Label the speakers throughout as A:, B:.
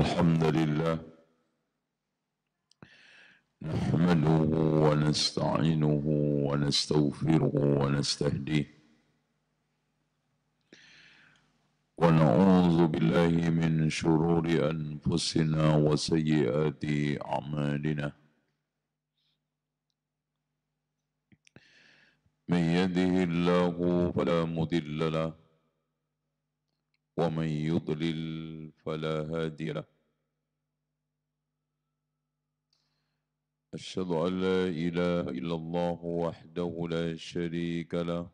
A: الحمد لله نحمده ونستعينه ونستغفره ونستهديه ونعوذ بالله من شرور أنفسنا وسيئات أعمالنا من يده الله فلا مضل له ومن يضلل فلا هادي له أشهد أن لا إله إلا الله وحده لا شريك له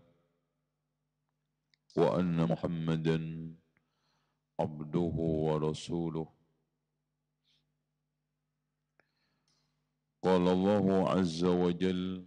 A: وأن محمدا عبده ورسوله قال الله عز وجل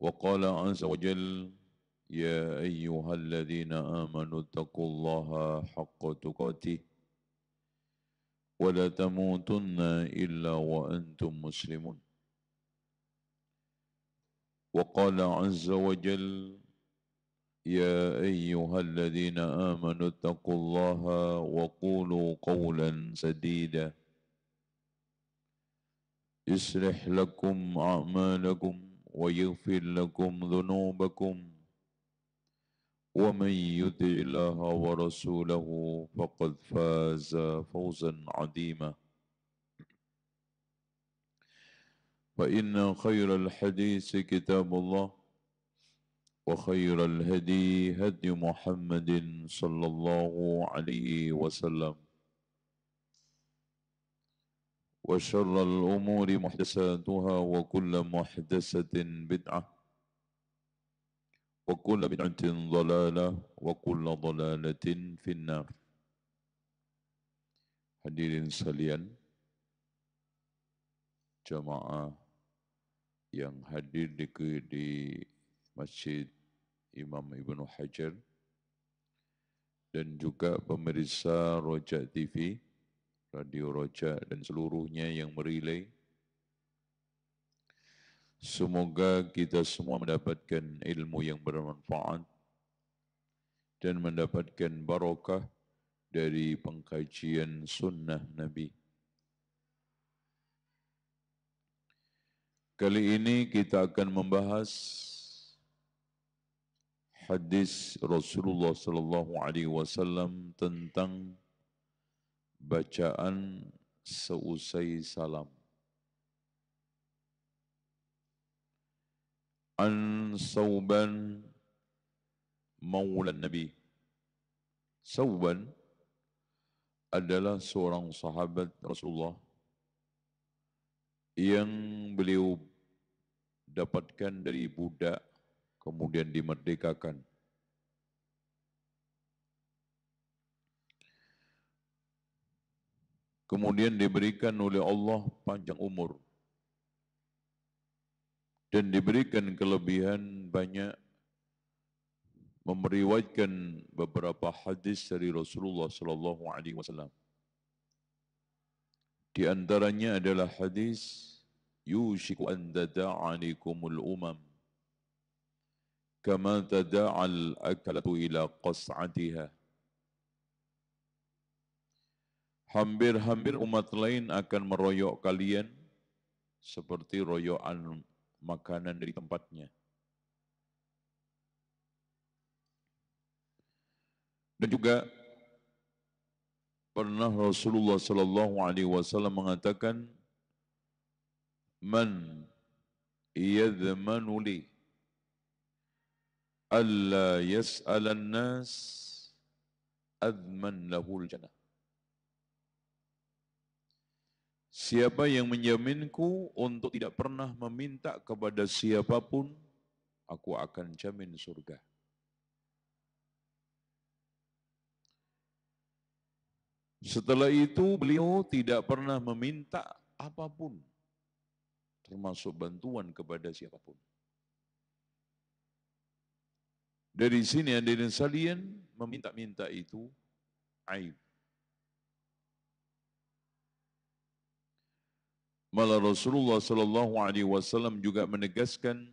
A: وقال عز وجل يا أيها الذين آمنوا اتقوا الله حق تقاته ولا تموتن إلا وأنتم مسلمون وقال عز وجل يا أيها الذين آمنوا اتقوا الله وقولوا قولا سديدا يصلح لكم أعمالكم ويغفر لكم ذنوبكم ومن يطع الله ورسوله فقد فاز فوزا عظيما فإن خير الحديث كتاب الله وخير الهدي هدي محمد صلى الله عليه وسلم وشر الأمور محدثاتها وكل محدثة بدعة وكل بدعة ضلالة وكل ضلالة في النار حديث سليا جماعة yang hadir di, di Masjid Imam Ibnu Hajar dan juga pemirsa Rojak TV. Radio Roja dan seluruhnya yang merilai. Semoga kita semua mendapatkan ilmu yang bermanfaat dan mendapatkan barokah dari pengkajian sunnah Nabi. Kali ini kita akan membahas hadis Rasulullah sallallahu alaihi wasallam tentang bacaan seusai salam. An Sauban Maula Nabi. Sauban adalah seorang sahabat Rasulullah yang beliau dapatkan dari budak kemudian dimerdekakan. Kemudian diberikan oleh Allah panjang umur. Dan diberikan kelebihan banyak memeriwayatkan beberapa hadis dari Rasulullah sallallahu alaihi wasallam. Di antaranya adalah hadis yushiku an tada'anikumul umam kama tada'al akalatu ila qas'atiha Hampir-hampir umat lain akan meroyok kalian seperti royokan makanan dari tempatnya. Dan juga pernah Rasulullah sallallahu alaihi wasallam mengatakan man yadhmanu li alla yas'al yas'alan nas adman al jannah Siapa yang menjaminku untuk tidak pernah meminta kepada siapapun, aku akan jamin surga. Setelah itu beliau tidak pernah meminta apapun, termasuk bantuan kepada siapapun. Dari sini yang salian, meminta-minta itu aib. Malah Rasulullah Sallallahu Alaihi Wasallam juga menegaskan,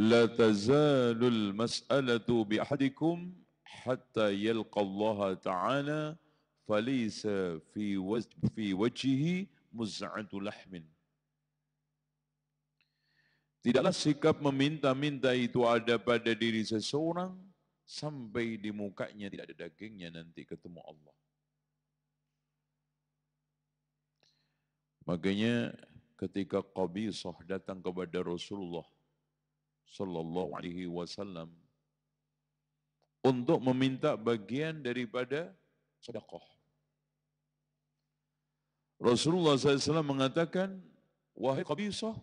A: لا تزال المسألة بأحدكم حتى يلقى الله تعالى فليس في في وجهه مزعة لحم Tidaklah sikap meminta-minta itu ada pada diri seseorang sampai di mukanya tidak ada dagingnya nanti ketemu Allah. Makanya ketika Qabisah datang kepada Rasulullah Sallallahu Alaihi Wasallam untuk meminta bagian daripada sedekah. Rasulullah SAW mengatakan, Wahai Qabisah,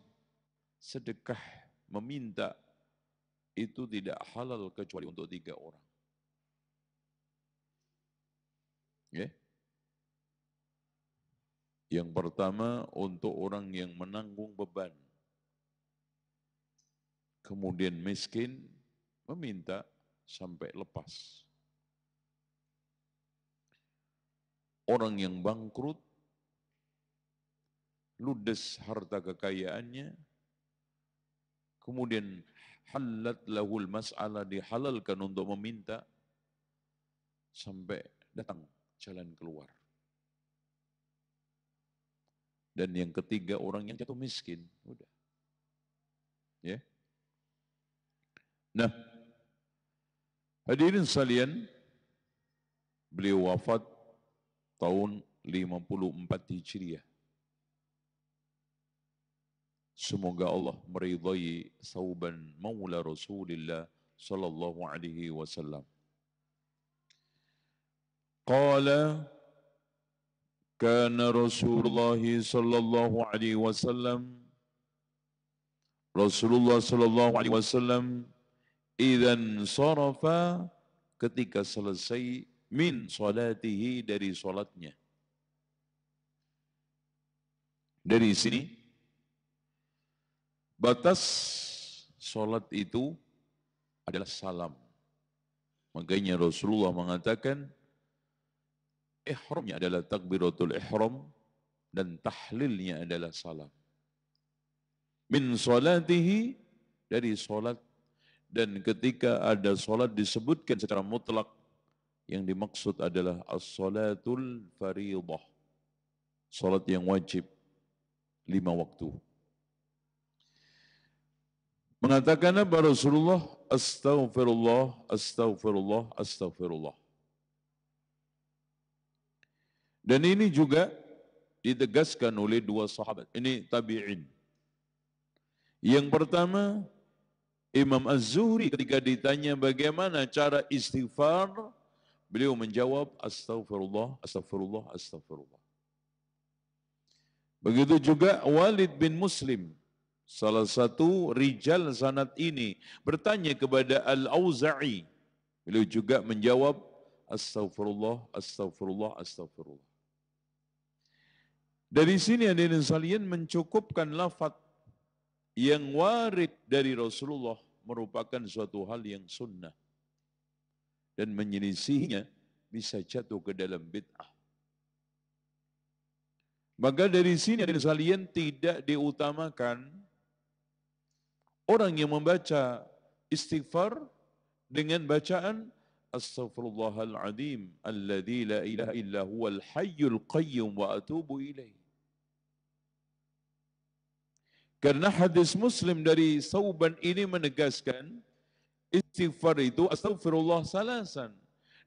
A: sedekah meminta itu tidak halal kecuali untuk tiga orang. Ya? Yeah? Yang pertama untuk orang yang menanggung beban. Kemudian miskin meminta sampai lepas. Orang yang bangkrut ludes harta kekayaannya kemudian halat lahul mas'alah dihalalkan untuk meminta sampai datang jalan keluar. Dan yang ketiga orang yang jatuh miskin. Udah. Ya. Nah, hadirin salian, beliau wafat tahun 54 Hijriah. Semoga Allah meridhai sauban maula Rasulullah sallallahu alaihi wasallam. Qala كان رسول الله صلى الله عليه وسلم رسول الله صلى الله عليه وسلم إذا انصرف ketika selesai min salatihi dari salatnya. Dari sini batas salat itu adalah salam. Makanya Rasulullah mengatakan ihramnya adalah takbiratul ihram dan tahlilnya adalah salam. Min salatihi dari salat dan ketika ada salat disebutkan secara mutlak yang dimaksud adalah as-salatul fariidah. Salat yang wajib lima waktu. Mengatakan apa Rasulullah? Astaghfirullah, astaghfirullah, astaghfirullah. Dan ini juga ditegaskan oleh dua sahabat. Ini tabi'in. Yang pertama, Imam Az-Zuhri ketika ditanya bagaimana cara istighfar, beliau menjawab, Astaghfirullah, Astaghfirullah, Astaghfirullah. Begitu juga Walid bin Muslim, salah satu rijal sanat ini, bertanya kepada Al-Auza'i, beliau juga menjawab, Astaghfirullah, Astaghfirullah, Astaghfirullah. Dari sini hadirin salian mencukupkan lafat yang warid dari Rasulullah merupakan suatu hal yang sunnah. Dan menyelisihinya bisa jatuh ke dalam bid'ah. Maka dari sini hadirin salian tidak diutamakan orang yang membaca istighfar dengan bacaan Astaghfirullahaladzim. Alladhi la ilaha illa huwal hayyul qayyum wa atubu ilaih. Karena hadis Muslim dari Sauban ini menegaskan istighfar itu astaghfirullah salasan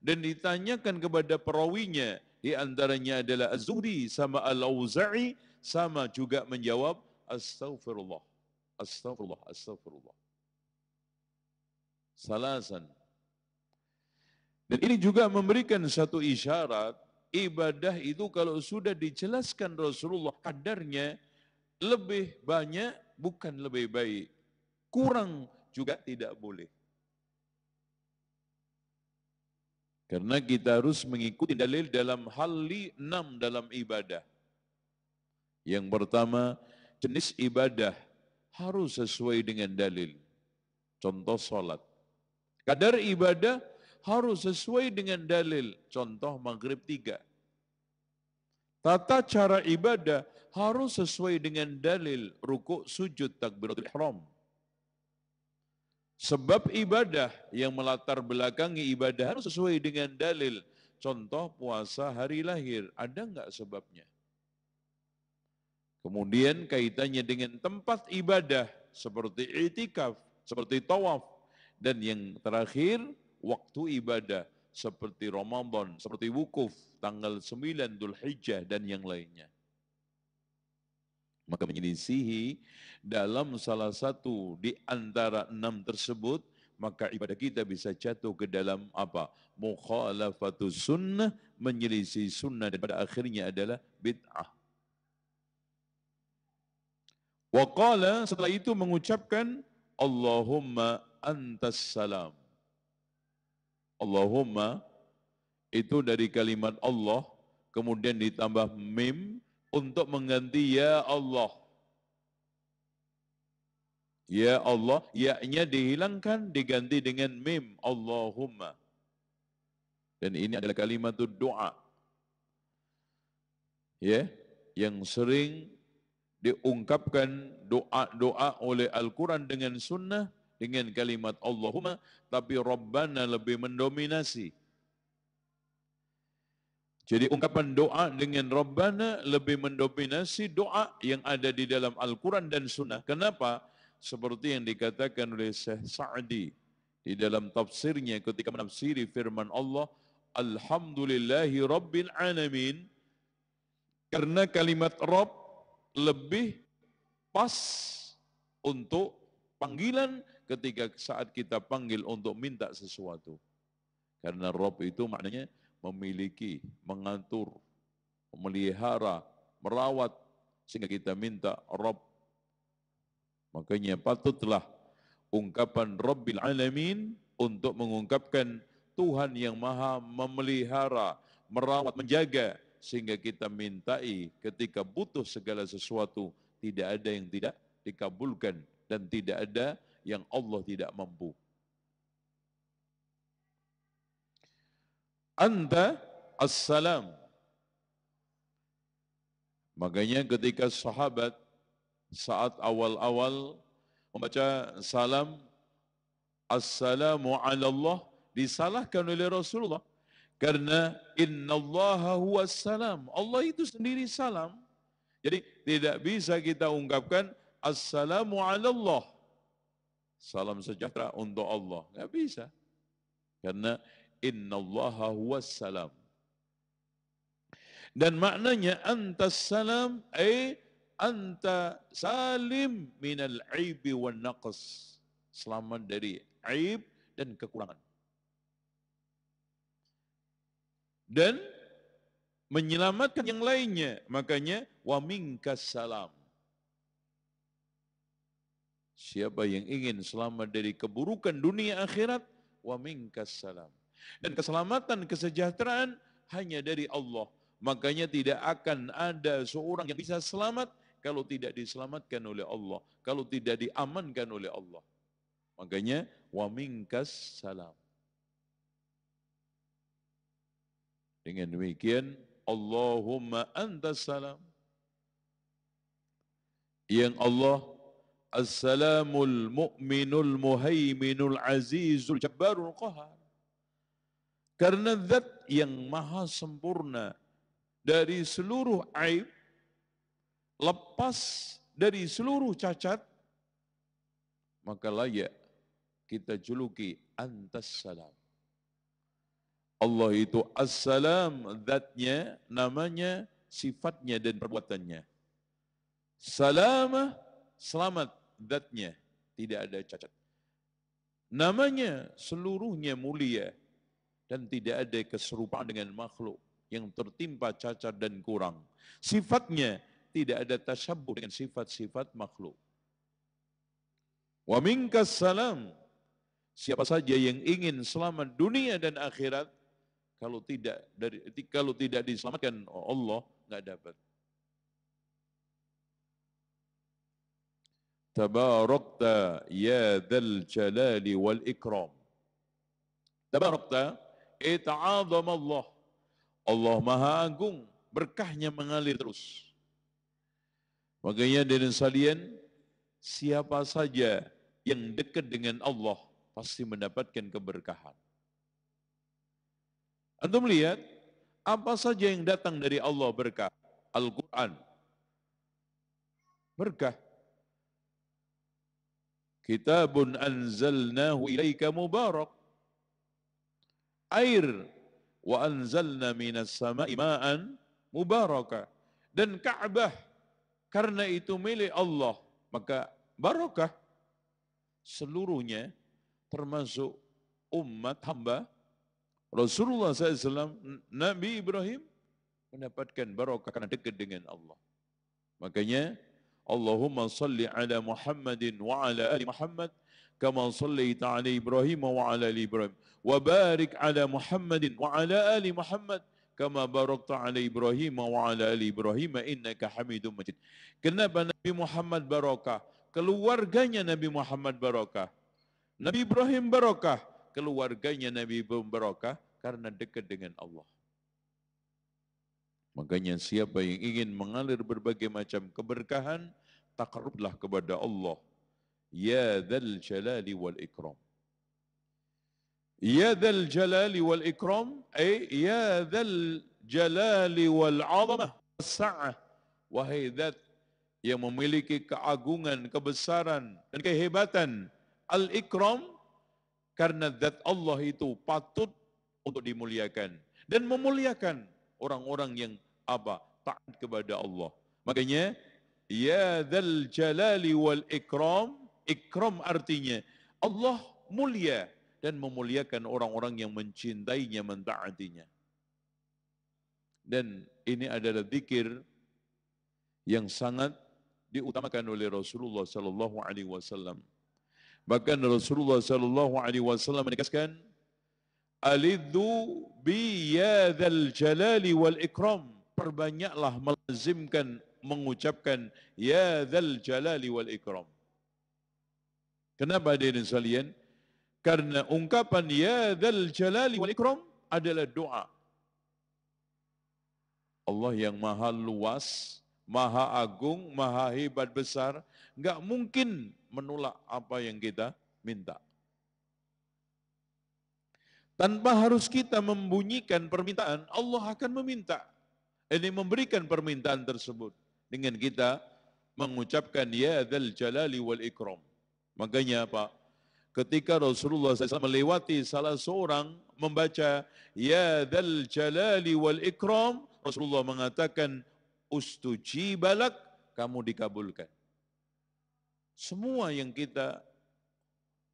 A: dan ditanyakan kepada perawinya di antaranya adalah Az-Zuhri sama Al-Auza'i sama juga menjawab astaghfirullah astaghfirullah astaghfirullah salasan dan ini juga memberikan satu isyarat, ibadah itu kalau sudah dijelaskan Rasulullah kadarnya, lebih banyak bukan lebih baik. Kurang juga tidak boleh. Karena kita harus mengikuti dalil dalam hal li enam dalam ibadah. Yang pertama, jenis ibadah harus sesuai dengan dalil. Contoh sholat. Kadar ibadah harus sesuai dengan dalil. Contoh maghrib tiga. Tata cara ibadah harus sesuai dengan dalil rukuk sujud takbiratul ihram. Sebab ibadah yang melatar belakangi ibadah harus sesuai dengan dalil. Contoh puasa hari lahir, ada nggak sebabnya? Kemudian kaitannya dengan tempat ibadah seperti itikaf, seperti tawaf. Dan yang terakhir waktu ibadah seperti Ramadan, seperti wukuf tanggal 9 Dhul Hijjah dan yang lainnya. Maka menyelisihi dalam salah satu di antara enam tersebut, maka ibadah kita bisa jatuh ke dalam apa? Mukhalafatu sunnah, menyelisih sunnah dan pada akhirnya adalah bid'ah. Wa setelah itu mengucapkan Allahumma antas salam. Allahumma itu dari kalimat Allah kemudian ditambah mim untuk mengganti ya Allah. Ya Allah, ya-nya dihilangkan diganti dengan mim Allahumma. Dan ini adalah kalimat doa. Ya, yang sering diungkapkan doa-doa oleh Al-Quran dengan sunnah dengan kalimat Allahumma, tapi Rabbana lebih mendominasi. Jadi ungkapan doa dengan Rabbana lebih mendominasi doa yang ada di dalam Al-Quran dan Sunnah. Kenapa? Seperti yang dikatakan oleh Syekh Sa'di di dalam tafsirnya ketika menafsiri firman Allah, Alhamdulillahi Rabbil Alamin. Karena kalimat Rabb lebih pas untuk panggilan ketika saat kita panggil untuk minta sesuatu. Karena Rob itu maknanya memiliki, mengatur, memelihara, merawat, sehingga kita minta Rob. Makanya patutlah ungkapan Rabbil Alamin untuk mengungkapkan Tuhan yang maha memelihara, merawat, menjaga, sehingga kita mintai ketika butuh segala sesuatu, tidak ada yang tidak dikabulkan dan tidak ada yang Allah tidak mampu. Anda assalam. Makanya ketika sahabat saat awal-awal membaca salam assalamu ala Allah disalahkan oleh Rasulullah karena Allah huwa salam. Allah itu sendiri salam. Jadi tidak bisa kita ungkapkan assalamu ala Allah salam sejahtera untuk Allah. Nggak bisa. Karena inna allaha huwas salam. Dan maknanya antas salam ay eh, anta salim minal aibi wa naqas. Selamat dari aib dan kekurangan. Dan menyelamatkan yang lainnya. Makanya wa minkas salam. Siapa yang ingin selamat dari keburukan dunia akhirat, wa minkas salam. Dan keselamatan, kesejahteraan hanya dari Allah. Makanya tidak akan ada seorang yang bisa selamat kalau tidak diselamatkan oleh Allah, kalau tidak diamankan oleh Allah. Makanya wa minkas salam. Dengan demikian Allahumma antas salam. Yang Allah Assalamul mu'minul muhaiminul azizul jabbarul qahar. Karena zat yang maha sempurna dari seluruh aib, lepas dari seluruh cacat, maka layak kita juluki antas salam. Allah itu as zatnya, namanya, sifatnya dan perbuatannya. Salamah, selamat zatnya tidak ada cacat. Namanya seluruhnya mulia dan tidak ada keserupaan dengan makhluk yang tertimpa cacat dan kurang. Sifatnya tidak ada tasyabuh dengan sifat-sifat makhluk. Wa minkas salam. Siapa saja yang ingin selamat dunia dan akhirat, kalau tidak dari kalau tidak diselamatkan Allah nggak dapat. تباركت ya ذا الجلال wal ikram. اتعظم ita'azam Allah. Allah Maha Agung, berkahnya mengalir terus. Makanya dari salian, siapa saja yang dekat dengan Allah pasti mendapatkan keberkahan. Antum lihat, apa saja yang datang dari Allah berkah. Al-Quran. Berkah. Kitabun anzalnahu ilaika mubarak. Air wa anzalna minas sama'i ma'an mubaraka. Dan Ka'bah karena itu milik Allah, maka barokah seluruhnya termasuk umat hamba Rasulullah SAW, Nabi Ibrahim mendapatkan barokah karena dekat dengan Allah. Makanya Allahumma salli ala Muhammadin wa ala ali Muhammad kama sallaita ala Ibrahim wa ala ali Ibrahim wa barik ala Muhammadin wa ala ali Muhammad kama barakta ala Ibrahim wa ala ali Ibrahim innaka Hamidum Majid. Kenapa Nabi Muhammad barokah? Keluarganya Nabi Muhammad barokah. Nabi Ibrahim barokah, keluarganya Nabi Ibrahim barokah karena dekat dengan Allah. Makanya siapa yang ingin mengalir berbagai macam keberkahan, takarublah kepada Allah. Ya dhal jalali wal ikram. Ya dhal jalali wal ikram. Ay, ya dhal jalali wal azamah. Sa'ah. Wahai dhat yang memiliki keagungan, kebesaran dan kehebatan. Al-ikram. Karena dhat Allah itu patut untuk dimuliakan. Dan Memuliakan orang-orang yang apa taat kepada Allah. Makanya ya dzal jalali wal ikram, ikram artinya Allah mulia dan memuliakan orang-orang yang mencintainya, mentaatinya. Dan ini adalah zikir yang sangat diutamakan oleh Rasulullah sallallahu alaihi wasallam. Bahkan Rasulullah sallallahu alaihi wasallam menegaskan aliddu biyadhal jalali wal ikram. Perbanyaklah melazimkan mengucapkan ya dzal jalali wal ikram. Kenapa hadirin sekalian? Karena ungkapan ya dzal jalali wal ikram adalah doa. Allah yang maha luas, maha agung, maha hebat besar, nggak mungkin menolak apa yang kita minta. Tanpa harus kita membunyikan permintaan, Allah akan meminta. Ini memberikan permintaan tersebut. Dengan kita mengucapkan ya dzal jalali wal ikram. Makanya Pak, ketika Rasulullah SAW melewati salah seorang membaca ya dzal jalali wal ikram, Rasulullah mengatakan ustuji balak, kamu dikabulkan. Semua yang kita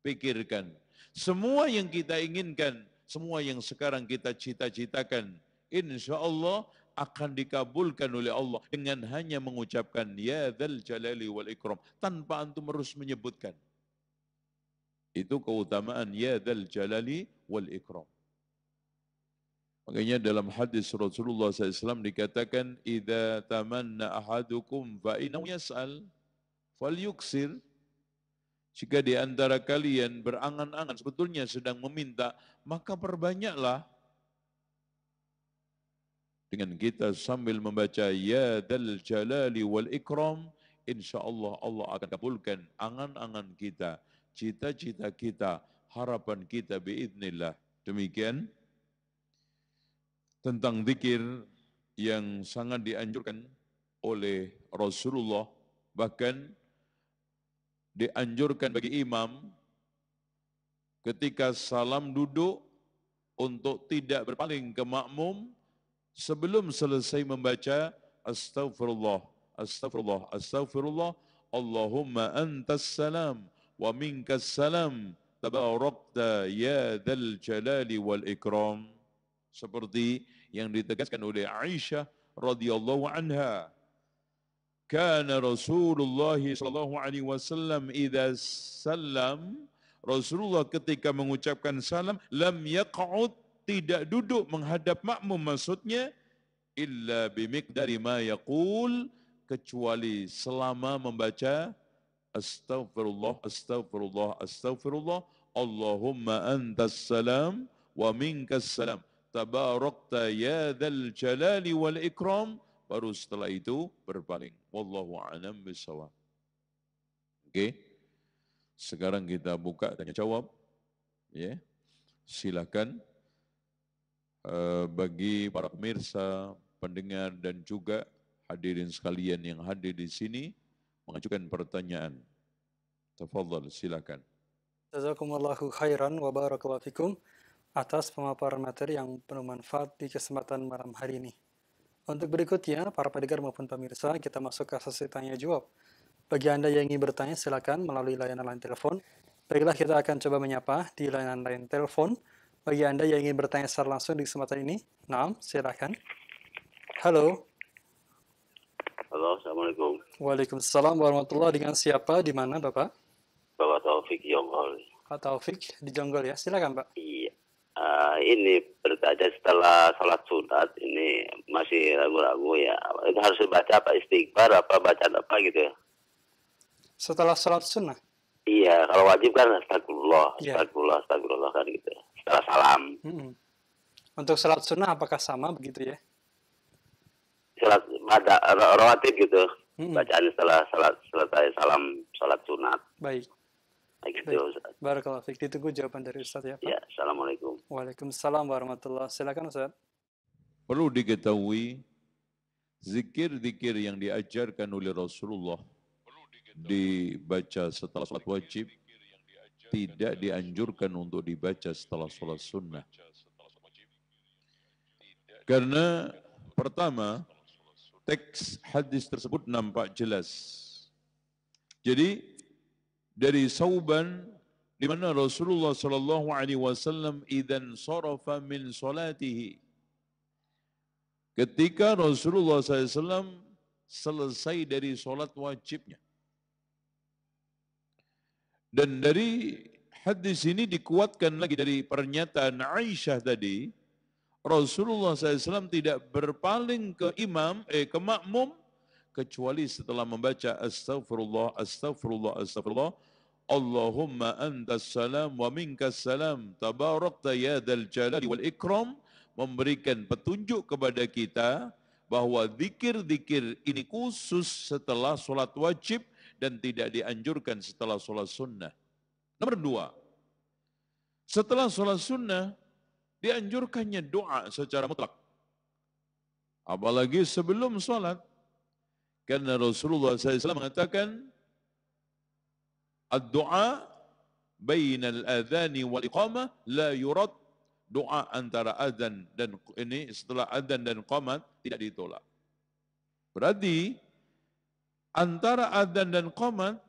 A: pikirkan, semua yang kita inginkan semua yang sekarang kita cita-citakan, insya Allah akan dikabulkan oleh Allah dengan hanya mengucapkan ya dzal jalali wal ikram tanpa antum harus menyebutkan. Itu keutamaan ya dzal jalali wal ikram. Makanya dalam hadis Rasulullah SAW dikatakan, "Idza tamanna ahadukum fa innahu yas'al falyuksir." Jika di antara kalian berangan-angan sebetulnya sedang meminta, maka perbanyaklah dengan kita sambil membaca ya dal jalali wal ikram insya Allah Allah akan kabulkan angan-angan kita cita-cita kita harapan kita biiznillah. demikian tentang zikir yang sangat dianjurkan oleh Rasulullah bahkan dianjurkan bagi imam ketika salam duduk untuk tidak berpaling ke makmum sebelum selesai membaca astagfirullah astagfirullah astagfirullah Allahumma antas salam wa minkas salam tabarakta ya dal jalali wal ikram seperti yang ditegaskan oleh Aisyah radhiyallahu anha كان Rasulullah الله صلى الله عليه وسلم Rasulullah ketika mengucapkan salam lam yaq'ud tidak duduk menghadap makmum maksudnya illa bimik dari ma yaqul kecuali selama membaca Astaghfirullah, Astaghfirullah, Astaghfirullah. Allahumma antas salam wa minkas salam tabarakta ya dzal jalali wal ikram baru setelah itu berpaling. Wallahu a'lam bishawab. Oke. Okay? Sekarang kita buka tanya jawab. Ya. Yeah. Silakan uh, bagi para pemirsa, pendengar dan juga hadirin sekalian yang hadir di sini mengajukan pertanyaan. Tafadhol, silakan.
B: Jazakumullahu khairan wa barakallahu fikum atas pemaparan materi yang penuh manfaat di kesempatan malam hari ini. Untuk berikutnya, para pendengar maupun pemirsa, kita masuk ke sesi tanya jawab. Bagi Anda yang ingin bertanya, silakan melalui layanan lain telepon. Baiklah, kita akan coba menyapa di layanan lain telepon. Bagi Anda yang ingin bertanya secara langsung di kesempatan ini, Naam, silakan. Halo.
A: Halo, Assalamualaikum.
B: Waalaikumsalam warahmatullahi Dengan siapa, di mana, Bapak?
A: Bapak Taufik Jonggol.
B: Pak Taufik di Jonggol ya, silakan Pak. Iya uh, ini berkaca setelah sholat sunat ini masih ragu-ragu ya itu harus baca apa istighfar apa bacaan apa gitu ya setelah sholat sunnah
A: iya kalau wajib kan astagfirullah iya. astagfirullah astagfirullah kan gitu setelah salam
B: mm -hmm. untuk sholat sunnah apakah sama begitu ya
A: sholat ada rawatib gitu mm -hmm. bacaan setelah salat selesai salam sholat
B: sunat baik Baik, gitu, Ustaz. Ditunggu jawaban dari Ustaz ya. Pak. Ya, Assalamualaikum. Waalaikumsalam warahmatullahi Silakan Ustaz.
A: Perlu diketahui zikir-zikir yang diajarkan oleh Rasulullah dibaca setelah sholat wajib tidak dianjurkan untuk dibaca setelah sholat sunnah. Karena pertama, teks hadis tersebut nampak jelas. Jadi dari Sauban di mana Rasulullah sallallahu alaihi wasallam idan sarafa min salatihi ketika Rasulullah SAW selesai dari sholat wajibnya. Dan dari hadis ini dikuatkan lagi dari pernyataan Aisyah tadi, Rasulullah SAW tidak berpaling ke imam, eh ke makmum, kecuali setelah membaca astaghfirullah, astaghfirullah, astaghfirullah. Allahumma antas salam wa minkas salam. Tabarakta ya dal jalali wal ikram. Memberikan petunjuk kepada kita bahwa dikir-dikir ini khusus setelah sholat wajib dan tidak dianjurkan setelah sholat sunnah. Nomor dua, setelah sholat sunnah, dianjurkannya doa secara mutlak. Apalagi sebelum sholat, karena Rasulullah SAW mengatakan, Ad-du'a al adhani wal iqamah la yurad doa antara adzan dan ini setelah adzan dan qamat tidak ditolak. Berarti antara adzan dan qamat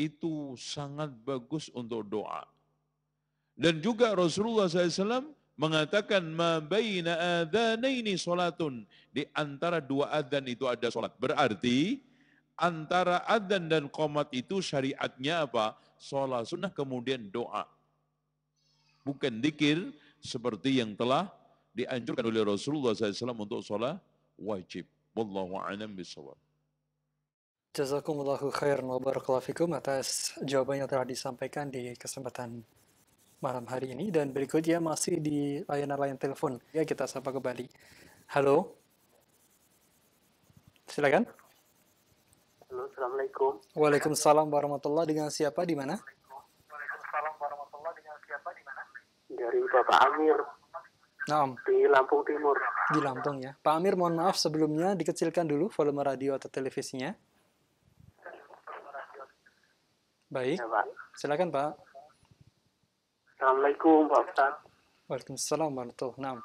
A: itu sangat bagus untuk doa. Dan juga Rasulullah SAW mengatakan ma baina adzanaini salatun di antara dua adzan itu ada salat. Berarti antara adzan dan qomat itu syariatnya apa? Salat sunnah kemudian doa. Bukan dikir seperti yang telah dianjurkan oleh Rasulullah SAW untuk salat wajib. Wallahu a'lam bishawab.
B: Jazakumullahu khairan wa barakallahu fikum atas jawabannya telah disampaikan di kesempatan malam hari ini dan berikutnya masih di layanan-layanan telepon. Ya, kita sapa kembali. Halo. Silakan. Halo, Assalamualaikum. Waalaikumsalam warahmatullahi Dengan siapa di mana? Waalaikumsalam warahmatullahi Dengan siapa di mana? Dari Bapak Amir. Naam. Di Lampung Timur. Di Lampung ya. Pak Amir, mohon maaf sebelumnya dikecilkan dulu volume radio atau televisinya. Baik. Ya, Silakan, Pak. Assalamualaikum Pak Ustaz. Waalaikumsalam warahmatullahi Nah.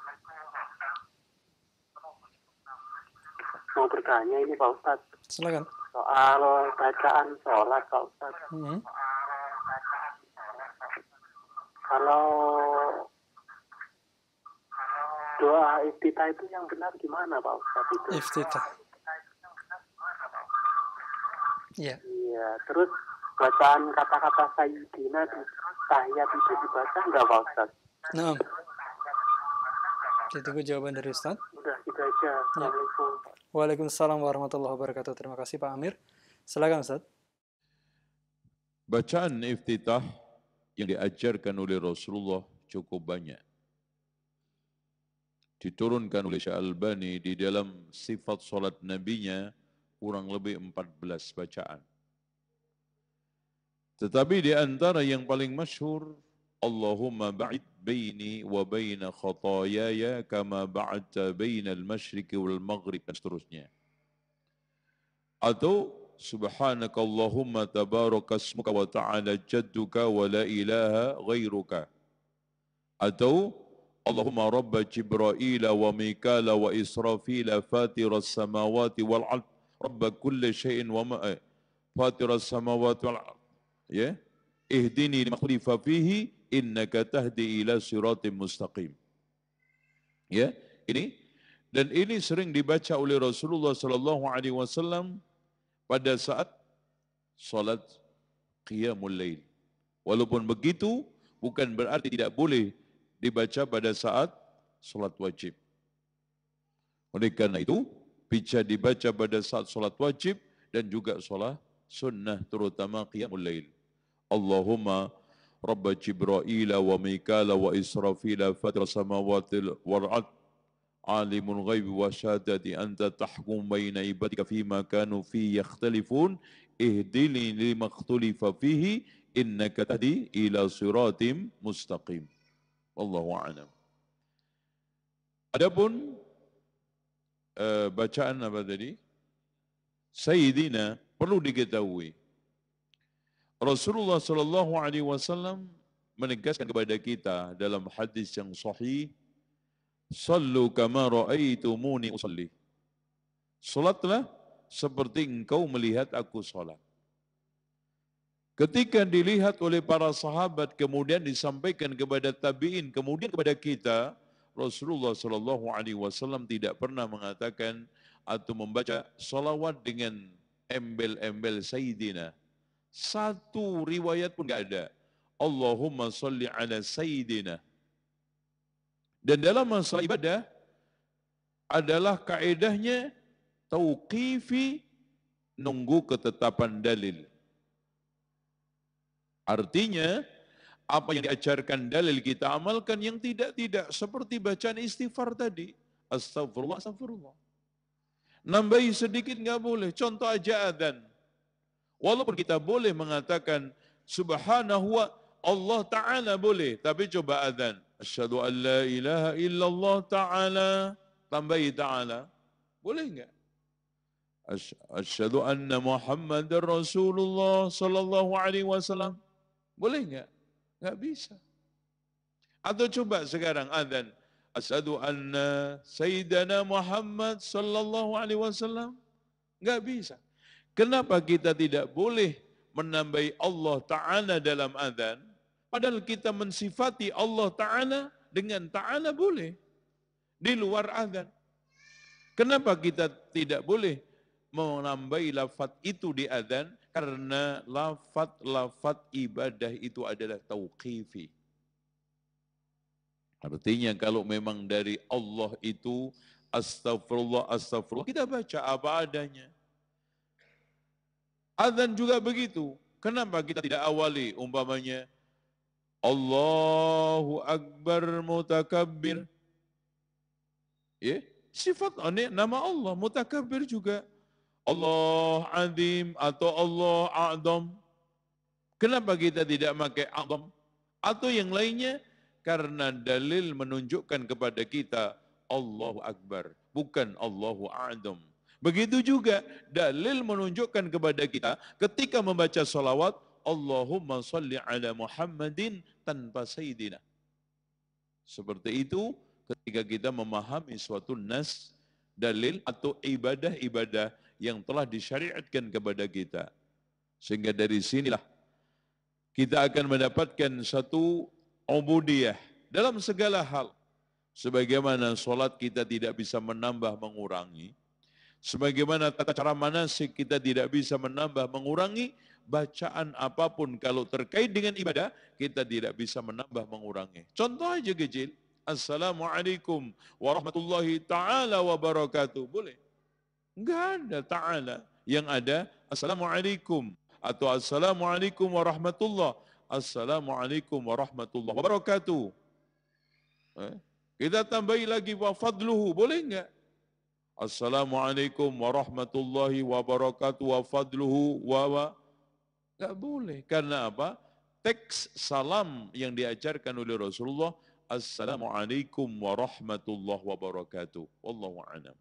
B: Mau bertanya ini Pak Ustaz. Silakan. Soal bacaan sholat Pak Ustaz. Hmm. Kalau doa iftitah itu yang benar gimana Pak Ustaz itu? Iftitah. Iya. Iya, terus bacaan kata-kata Sayyidina di tahiyat itu dibaca enggak Pak Ustaz? Nah. Itu jawaban dari Ustaz.
A: Udah, itu aja. Ya.
B: Assalamualaikum. Waalaikumsalam warahmatullahi wabarakatuh. Terima kasih Pak Amir. Silakan Ustaz.
A: Bacaan iftitah yang diajarkan oleh Rasulullah cukup banyak. Diturunkan oleh Bani di dalam sifat salat nabinya kurang lebih 14 bacaan. Tetapi di antara yang paling masyhur Allahumma ba'id baini wa baina khatayaya kama ba'adta baina al masyriki wal maghrib dan seterusnya. Atau subhanaka Allahumma tabaraka asmuka wa ta'ala jadduka wa la ilaha ghairuka. Atau Allahumma rabba Jibrail wa Mikala wa Israfil fatir as-samawati wal ard rabb kulli syai'in wa ma fatir as-samawati wal ard ya ihdini makhlifa fihi innaka tahdi ila siratim mustaqim ya ini dan ini sering dibaca oleh Rasulullah sallallahu alaihi wasallam pada saat salat qiyamul lail walaupun begitu bukan berarti tidak boleh dibaca pada saat salat wajib oleh karena itu bisa dibaca pada saat salat wajib dan juga salat sunnah terutama qiyamul lail اللهم رب جبرائيل وميكال وإسرافيل فتر السماوات والأرض عالم الغيب والشهادة أنت تحكم بين عبادك فيما كانوا فيه يختلفون اهدني لما اختلف فيه إنك تهدي إلى صراط مستقيم والله أعلم Adapun uh, bacaan apa tadi? Sayyidina perlu diketahui Rasulullah Shallallahu Alaihi Wasallam menegaskan kepada kita dalam hadis yang sahih, "Sallu kama ra'aitumuni usalli." Salatlah seperti engkau melihat aku salat. Ketika dilihat oleh para sahabat kemudian disampaikan kepada tabi'in, kemudian kepada kita, Rasulullah Shallallahu alaihi wasallam tidak pernah mengatakan atau membaca salawat dengan embel-embel Sayyidina satu riwayat pun nggak ada. Allahumma salli ala Sayyidina. Dan dalam masalah ibadah adalah kaedahnya tauqifi nunggu ketetapan dalil. Artinya, apa yang diajarkan dalil kita amalkan yang tidak-tidak. Seperti bacaan istighfar tadi. Astagfirullah, astagfirullah. Nambahi sedikit nggak boleh. Contoh aja adhan. Walaupun kita boleh mengatakan subhanahu wa Allah Ta'ala boleh. Tapi cuba adhan. Asyadu an la ilaha illallah ta'ala. Tambahi ta'ala. Boleh enggak? Asyadu anna Muhammad Rasulullah sallallahu alaihi wasallam. Boleh enggak? Enggak bisa. Atau cuba sekarang adhan. Asyadu anna Sayyidana Muhammad sallallahu alaihi wasallam. Enggak bisa. Kenapa kita tidak boleh menambahi Allah Ta'ala dalam adhan? Padahal kita mensifati Allah Ta'ala dengan Ta'ala boleh. Di luar adhan. Kenapa kita tidak boleh menambahi lafat itu di adhan? Karena lafat-lafat ibadah itu adalah tauqifi. Artinya kalau memang dari Allah itu astagfirullah, astagfirullah, kita baca apa adanya. Azan juga begitu. Kenapa kita tidak awali umpamanya Allahu Akbar mutakabbir. Ya, yeah. sifat ini nama Allah mutakabbir juga. Allah azim atau Allah Adom. Kenapa kita tidak pakai Adam? Atau yang lainnya karena dalil menunjukkan kepada kita Allahu Akbar, bukan Allahu Adam. Begitu juga dalil menunjukkan kepada kita ketika membaca salawat, Allahumma salli ala Muhammadin tanpa Sayyidina. Seperti itu ketika kita memahami suatu nas, dalil atau ibadah-ibadah yang telah disyariatkan kepada kita. Sehingga dari sinilah kita akan mendapatkan satu ubudiyah dalam segala hal. Sebagaimana sholat kita tidak bisa menambah mengurangi, Sebagaimana tata cara manasik kita tidak bisa menambah mengurangi bacaan apapun kalau terkait dengan ibadah kita tidak bisa menambah mengurangi. Contoh aja kecil. Assalamualaikum warahmatullahi taala wabarakatuh. Boleh? Enggak ada taala yang ada assalamualaikum atau assalamualaikum warahmatullah. Assalamualaikum warahmatullahi wabarakatuh. Eh? Kita tambahi lagi wa fadluhu. Boleh enggak? Assalamualaikum warahmatullahi wabarakatuh wa fadluhu wa wa. Gak boleh. Karena apa? Teks salam yang diajarkan oleh Rasulullah. Assalamualaikum warahmatullahi wabarakatuh. Wallahu a'lam.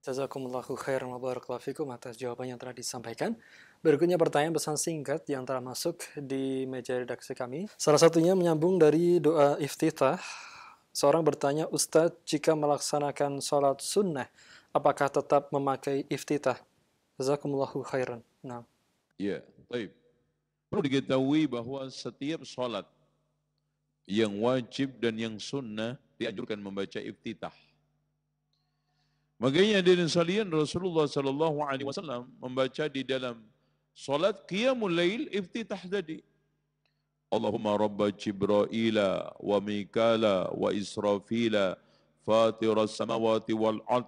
A: Jazakumullahu
B: khairan wa barakallahu fikum atas jawaban yang telah disampaikan. Berikutnya pertanyaan pesan singkat yang telah masuk di meja redaksi kami. Salah satunya menyambung dari doa iftitah. Seorang bertanya, Ustadz, jika melaksanakan sholat sunnah, apakah tetap memakai iftitah? Jazakumullahu khairan. Nah.
A: Ya, baik. Perlu diketahui bahwa setiap sholat yang wajib dan yang sunnah dianjurkan membaca iftitah. Makanya hadirin salian Rasulullah sallallahu alaihi wasallam membaca di dalam salat qiyamul lail iftitah tadi. Allahumma rabba Jibraila wa Mikala wa Israfila fatira samawati wal ard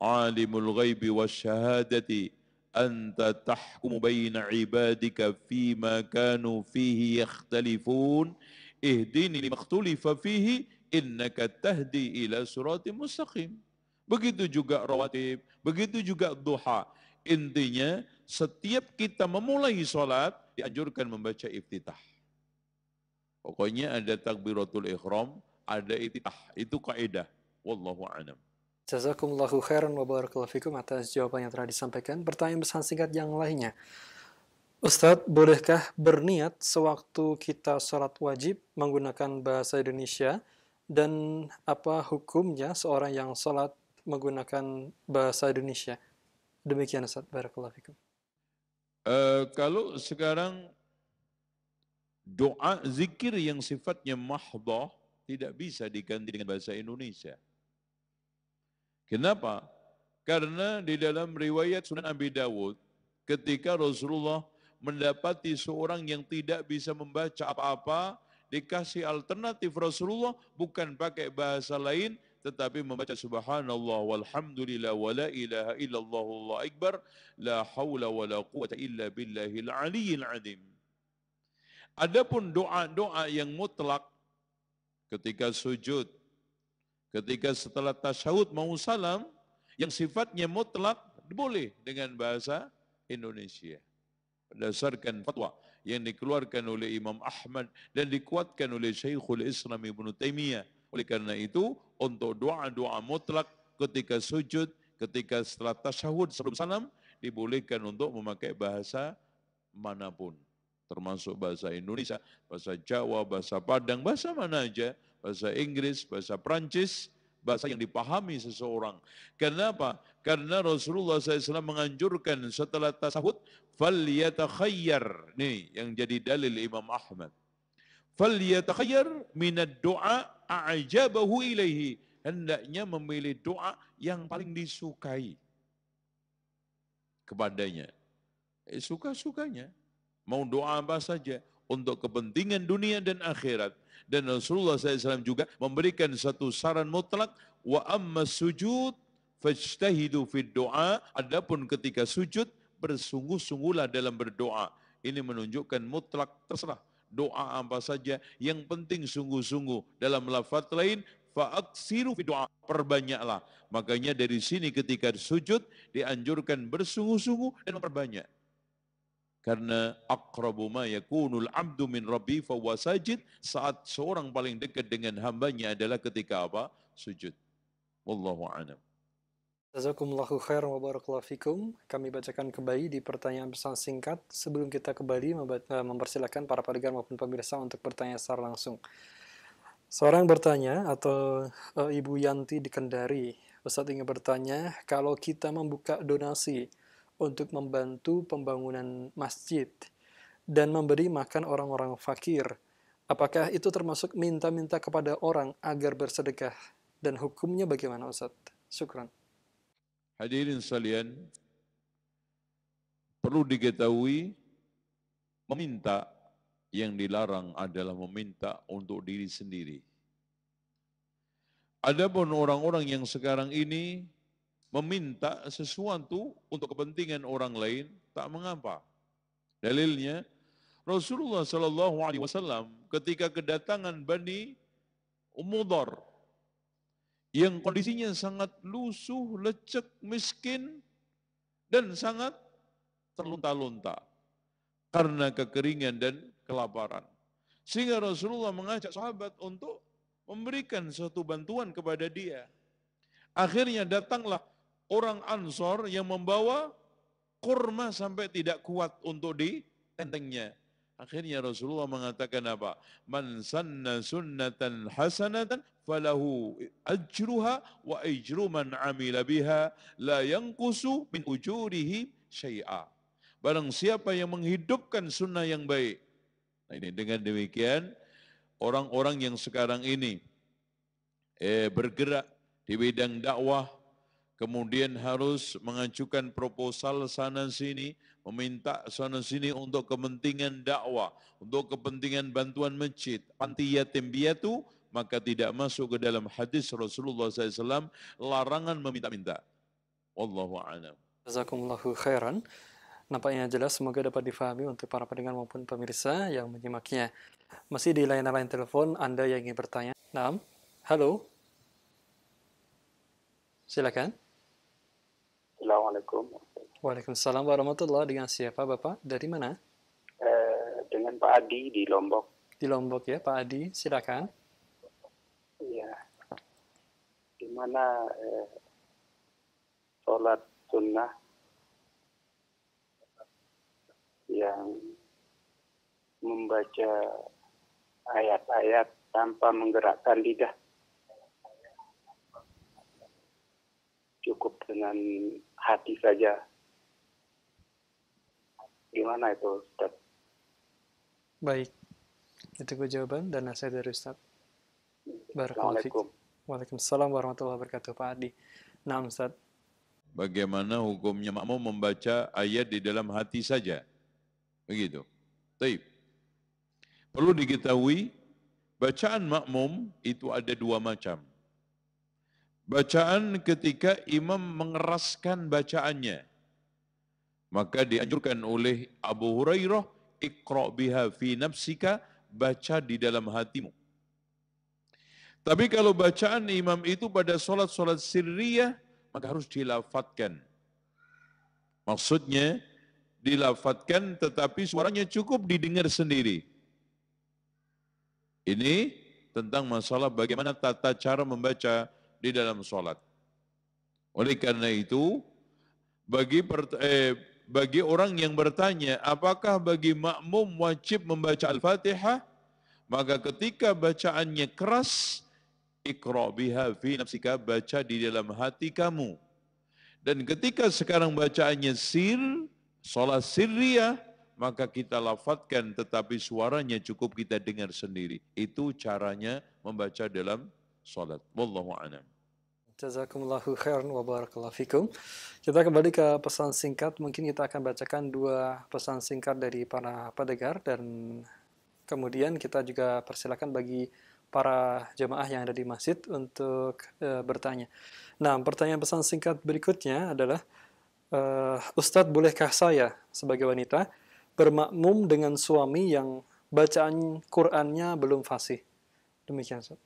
A: alimul ghaibi syahadati anta tahkumu baina ibadika fima kanu fihi yakhtalifun ihdini limakhtalifa fihi innaka tahdi ila surati mustaqim begitu juga rawatib begitu juga duha intinya setiap kita memulai sholat dianjurkan membaca iftitah pokoknya ada takbiratul ihram ada iftitah itu kaidah wallahu a'lam
B: Jazakumullahu khairan wa barakallahu fikum atas jawaban yang telah disampaikan. Pertanyaan pesan singkat yang lainnya. Ustadz, bolehkah berniat sewaktu kita sholat wajib menggunakan bahasa Indonesia dan apa hukumnya seorang yang sholat menggunakan bahasa Indonesia? Demikian Ustadz, barakallahu fikum.
A: Uh, kalau sekarang doa zikir yang sifatnya mahdoh tidak bisa diganti dengan bahasa Indonesia Kenapa? Karena di dalam riwayat Sunan Abi Dawud, ketika Rasulullah mendapati seorang yang tidak bisa membaca apa-apa, dikasih alternatif Rasulullah bukan pakai bahasa lain, tetapi membaca subhanallah walhamdulillah wa la ilaha illallah Allah akbar la hawla wa la quwata illa billahi al-aliyyil adim. Adapun doa-doa yang mutlak ketika sujud Ketika setelah tasyahud mau salam, yang sifatnya mutlak boleh dengan bahasa Indonesia. Berdasarkan fatwa yang dikeluarkan oleh Imam Ahmad dan dikuatkan oleh Syekhul Islam Ibn Taimiyah. Oleh karena itu, untuk doa-doa mutlak ketika sujud, ketika setelah tasyahud sebelum salam, dibolehkan untuk memakai bahasa manapun. Termasuk bahasa Indonesia, bahasa Jawa, bahasa Padang, bahasa mana aja bahasa Inggris, bahasa Prancis, bahasa yang dipahami seseorang. Kenapa? Karena Rasulullah SAW menganjurkan setelah tasahud, falyatakhayar. Nih, yang jadi dalil Imam Ahmad. Falyatakhayar minad doa a'jabahu ilaihi. Hendaknya memilih doa yang paling disukai kepadanya. Eh, suka-sukanya. Mau doa apa saja untuk kepentingan dunia dan akhirat dan Rasulullah SAW juga memberikan satu saran mutlak wa amma sujud fajtahidu fid doa adapun ketika sujud bersungguh-sungguhlah dalam berdoa ini menunjukkan mutlak terserah doa apa saja yang penting sungguh-sungguh dalam lafaz lain fa'aksiru fi doa perbanyaklah makanya dari sini ketika sujud dianjurkan bersungguh-sungguh dan memperbanyak karena akrabu ma yakunul abdu min rabbi fawa sajid. Saat seorang paling dekat dengan hambanya adalah ketika apa? Sujud. Wallahu a'lam.
B: Jazakumullahu khairan wa barakallahu fikum. Kami bacakan kembali di pertanyaan pesan singkat sebelum kita kembali eh, mempersilahkan para pendengar maupun pemirsa untuk bertanya secara langsung. Seorang bertanya atau uh, Ibu Yanti di Kendari, Ustaz ingin bertanya, kalau kita membuka donasi, untuk membantu pembangunan masjid dan memberi makan orang-orang fakir. Apakah itu termasuk minta-minta kepada orang agar bersedekah? Dan hukumnya bagaimana Ustaz? Syukran.
A: Hadirin salian, perlu diketahui meminta yang dilarang adalah meminta untuk diri sendiri. Adapun orang-orang yang sekarang ini meminta sesuatu untuk kepentingan orang lain tak mengapa. Dalilnya Rasulullah Shallallahu Alaihi Wasallam ketika kedatangan Bani Umudor yang kondisinya sangat lusuh, lecek, miskin dan sangat terlunta-lunta karena kekeringan dan kelaparan. Sehingga Rasulullah mengajak sahabat untuk memberikan suatu bantuan kepada dia. Akhirnya datanglah orang Ansor yang membawa kurma sampai tidak kuat untuk di tentengnya. Akhirnya Rasulullah mengatakan apa? Man sanna sunnatan hasanatan falahu ajruha wa ajru man amila biha la yankusu min ujurihi syai'a. Barang siapa yang menghidupkan sunnah yang baik. Nah ini dengan demikian orang-orang yang sekarang ini eh, bergerak di bidang dakwah, kemudian harus mengajukan proposal sana sini, meminta sana sini untuk kepentingan dakwah, untuk kepentingan bantuan masjid, panti yatim piatu, maka tidak masuk ke dalam hadis Rasulullah SAW larangan meminta-minta. Wallahu a'lam.
B: Jazakumullahu khairan. Nampaknya jelas, semoga dapat difahami untuk para pendengar maupun pemirsa yang menyimaknya. Masih di layanan lain telepon, Anda yang ingin bertanya. Nah, halo. Silakan. Assalamualaikum. Waalaikumsalam warahmatullah. Dengan siapa Bapak? Dari mana? Eh, dengan Pak Adi di Lombok. Di Lombok ya, Pak Adi. Silakan. Iya. mana eh, sholat sunnah yang membaca ayat-ayat tanpa menggerakkan lidah. Cukup dengan hati
A: saja. Gimana itu Ustaz?
B: Baik. Itu gue jawaban dan nasihat dari Ustaz. Assalamualaikum. Waalaikumsalam warahmatullahi wabarakatuh Pak Adi. Nah Ustaz.
A: Bagaimana hukumnya makmum membaca ayat di dalam hati saja? Begitu. Baik. Perlu diketahui, bacaan makmum itu ada dua macam Bacaan ketika imam mengeraskan bacaannya. Maka dianjurkan oleh Abu Hurairah, ikrobiha biha fi nafsika, baca di dalam hatimu. Tapi kalau bacaan imam itu pada solat solat sirriyah, maka harus dilafatkan. Maksudnya, dilafatkan tetapi suaranya cukup didengar sendiri. Ini tentang masalah bagaimana tata cara membaca di dalam sholat. Oleh karena itu, bagi eh, bagi orang yang bertanya, apakah bagi makmum wajib membaca Al-Fatihah? Maka ketika bacaannya keras, ikra biha fi nafsika, baca di dalam hati kamu. Dan ketika sekarang bacaannya sir, sholat sirriyah, maka kita lafadkan tetapi suaranya cukup kita dengar sendiri. Itu caranya membaca dalam sholat. Wallahu a'lam.
B: Jazakumullahu khairan wa barakallahu fikum. Kita kembali ke pesan singkat. Mungkin kita akan bacakan dua pesan singkat dari para pendengar dan kemudian kita juga persilakan bagi para jemaah yang ada di masjid untuk e, bertanya. Nah, pertanyaan pesan singkat berikutnya adalah e, Ustadz bolehkah saya sebagai wanita bermakmum dengan suami yang bacaan Qur'annya belum fasih? Demikian, Ustadz.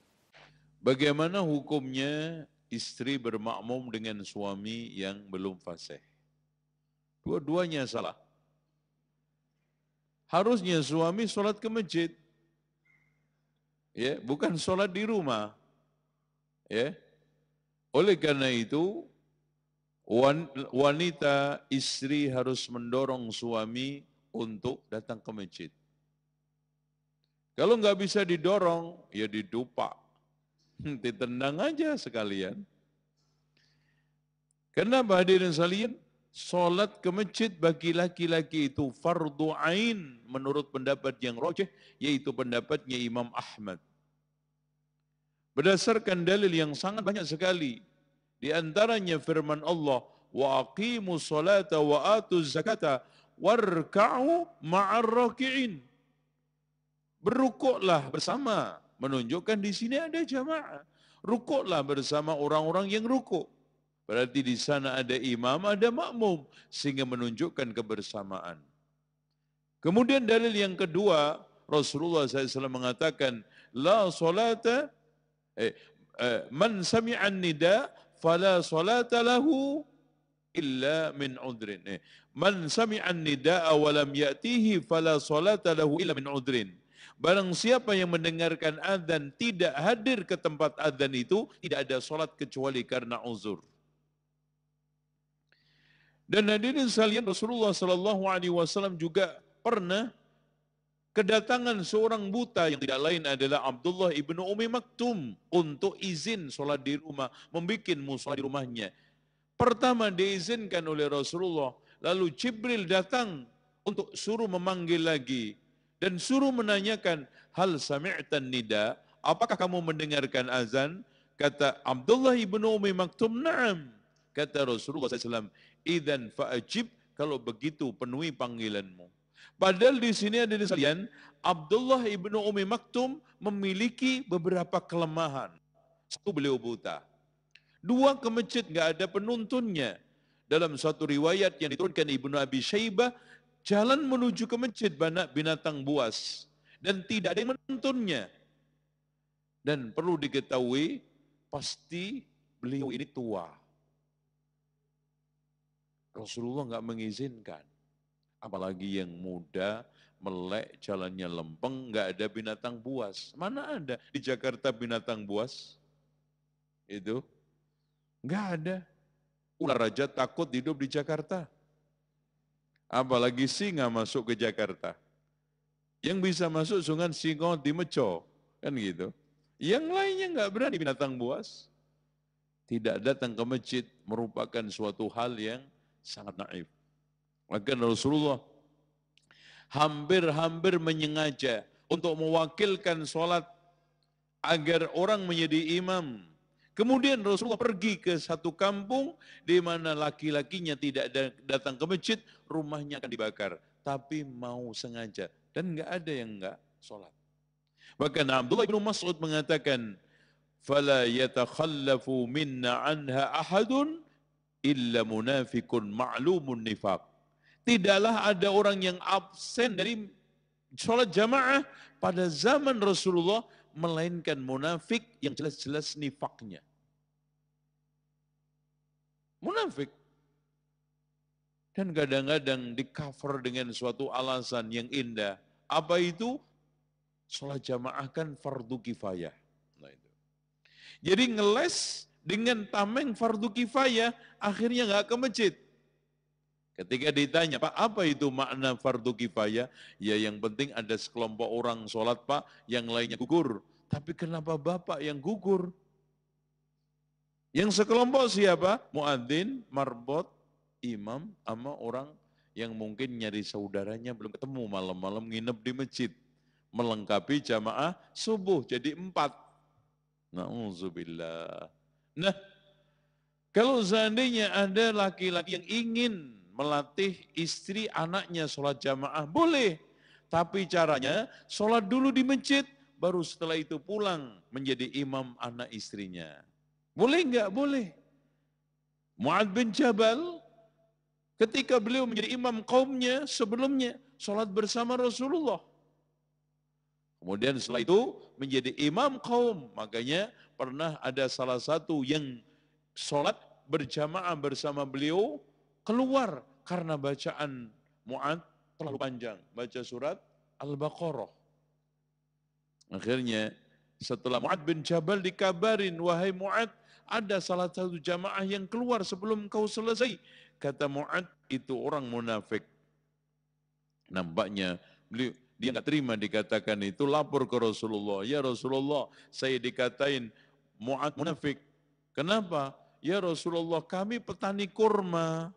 A: Bagaimana hukumnya istri bermakmum dengan suami yang belum fasih? Dua-duanya salah. Harusnya suami sholat ke masjid. Ya, bukan sholat di rumah. Ya. Oleh karena itu, wanita istri harus mendorong suami untuk datang ke masjid. Kalau nggak bisa didorong, ya didupak Ditendang aja sekalian. Kenapa hadirin sekalian? sholat ke masjid bagi laki-laki itu fardu ain menurut pendapat yang rojih yaitu pendapatnya Imam Ahmad. Berdasarkan dalil yang sangat banyak sekali di antaranya firman Allah wa aqimu salata wa atu zakata warka'u ma'arraki'in. Berukuklah bersama menunjukkan di sini ada jamaah. Rukuklah bersama orang-orang yang rukuk. Berarti di sana ada imam, ada makmum sehingga menunjukkan kebersamaan. Kemudian dalil yang kedua, Rasulullah SAW mengatakan, "La salata eh, eh man sami'a nida fala salata lahu illa min udrin." Eh, man sami'a nida awalam ya'tihi fala salata lahu illa min udrin. Barang siapa yang mendengarkan adzan tidak hadir ke tempat adzan itu, tidak ada sholat kecuali karena uzur. Dan hadirin salian Rasulullah saw Alaihi Wasallam juga pernah kedatangan seorang buta yang tidak lain adalah Abdullah ibnu Umi Maktum untuk izin sholat di rumah, membuat musola di rumahnya. Pertama diizinkan oleh Rasulullah, lalu Jibril datang untuk suruh memanggil lagi dan suruh menanyakan hal sami'tan nida apakah kamu mendengarkan azan kata Abdullah ibnu Umi Maktum na'am kata Rasulullah SAW idan fa'ajib kalau begitu penuhi panggilanmu padahal di sini ada di sekalian Abdullah ibnu Umi Maktum memiliki beberapa kelemahan satu beliau buta dua ke masjid nggak ada penuntunnya dalam suatu riwayat yang diturunkan Ibnu Abi Syaibah jalan menuju ke masjid banyak binatang buas dan tidak ada yang menuntunnya. Dan perlu diketahui pasti beliau ini tua. Rasulullah nggak mengizinkan. Apalagi yang muda, melek, jalannya lempeng, nggak ada binatang buas. Mana ada di Jakarta binatang buas? Itu nggak ada. Ular raja takut hidup di Jakarta. Apalagi singa masuk ke Jakarta. Yang bisa masuk sungai singa di Meco. Kan gitu. Yang lainnya nggak berani binatang buas. Tidak datang ke masjid merupakan suatu hal yang sangat naif. Maka Rasulullah hampir-hampir menyengaja untuk mewakilkan sholat agar orang menjadi imam Kemudian Rasulullah pergi ke satu kampung di mana laki-lakinya tidak datang ke masjid, rumahnya akan dibakar. Tapi mau sengaja. Dan nggak ada yang nggak sholat. Bahkan Abdullah bin Mas'ud mengatakan, فَلَا يَتَخَلَّفُ مِنَّا عَنْهَا أَحَدٌ إِلَّا مُنَافِقٌ مَعْلُومٌ nifaq. Tidaklah ada orang yang absen dari sholat jamaah pada zaman Rasulullah melainkan munafik yang jelas-jelas nifaknya. Munafik. Dan kadang-kadang di cover dengan suatu alasan yang indah. Apa itu? Sholat jamaah kan fardu kifayah. Nah, itu. Jadi ngeles dengan tameng fardu kifayah, akhirnya nggak ke masjid. Ketika ditanya, Pak, apa itu makna fardu kifayah? Ya yang penting ada sekelompok orang sholat, Pak, yang lainnya gugur. Tapi kenapa Bapak yang gugur? Yang sekelompok siapa? Muadzin, marbot, imam, sama orang yang mungkin nyari saudaranya belum ketemu malam-malam nginep di masjid. Melengkapi jamaah subuh jadi empat. Na'udzubillah. Nah, kalau seandainya ada laki-laki yang ingin melatih istri anaknya sholat jamaah boleh. Tapi caranya sholat dulu di masjid, baru setelah itu pulang menjadi imam anak istrinya. Boleh nggak? Boleh. Mu'ad bin Jabal ketika beliau menjadi imam kaumnya sebelumnya sholat bersama Rasulullah. Kemudian setelah itu menjadi imam kaum. Makanya pernah ada salah satu yang sholat berjamaah bersama beliau keluar karena bacaan Mu'ad terlalu panjang, baca surat Al-Baqarah. Akhirnya setelah Mu'ad bin Jabal dikabarin, wahai Mu'ad, ada salah satu jamaah yang keluar sebelum kau selesai. Kata Mu'ad, itu orang munafik. Nampaknya beliau dia nggak terima dikatakan itu lapor ke Rasulullah ya Rasulullah saya dikatain muat munafik kenapa ya Rasulullah kami petani kurma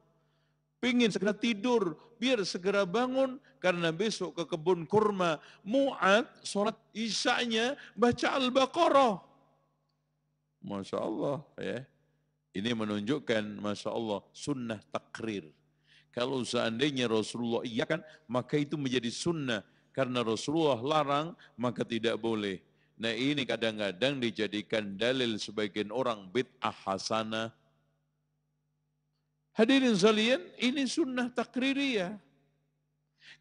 A: pingin segera tidur, biar segera bangun karena besok ke kebun kurma. Mu'ad sholat isanya baca Al-Baqarah. Masya Allah ya. Ini menunjukkan Masya Allah sunnah takrir. Kalau seandainya Rasulullah iya kan, maka itu menjadi sunnah. Karena Rasulullah larang, maka tidak boleh. Nah ini kadang-kadang dijadikan dalil sebagian orang bid'ah hasanah Hadirin sekalian, ini sunnah takririyah.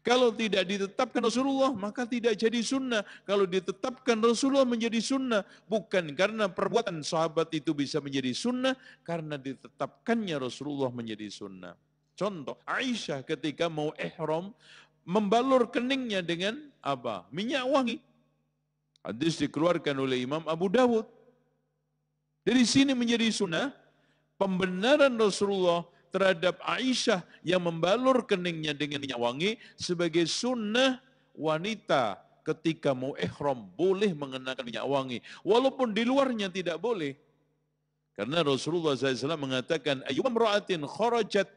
A: Kalau tidak ditetapkan Rasulullah, maka tidak jadi sunnah. Kalau ditetapkan Rasulullah menjadi sunnah, bukan karena perbuatan sahabat itu bisa menjadi sunnah, karena ditetapkannya Rasulullah menjadi sunnah. Contoh, Aisyah ketika mau ihram, membalur keningnya dengan apa? Minyak wangi. Hadis dikeluarkan oleh Imam Abu Dawud. Dari sini menjadi sunnah, pembenaran Rasulullah terhadap Aisyah yang membalur keningnya dengan minyak wangi sebagai sunnah wanita ketika mau ihram boleh mengenakan minyak wangi walaupun di luarnya tidak boleh karena Rasulullah SAW mengatakan ayyum ra'atin kharajat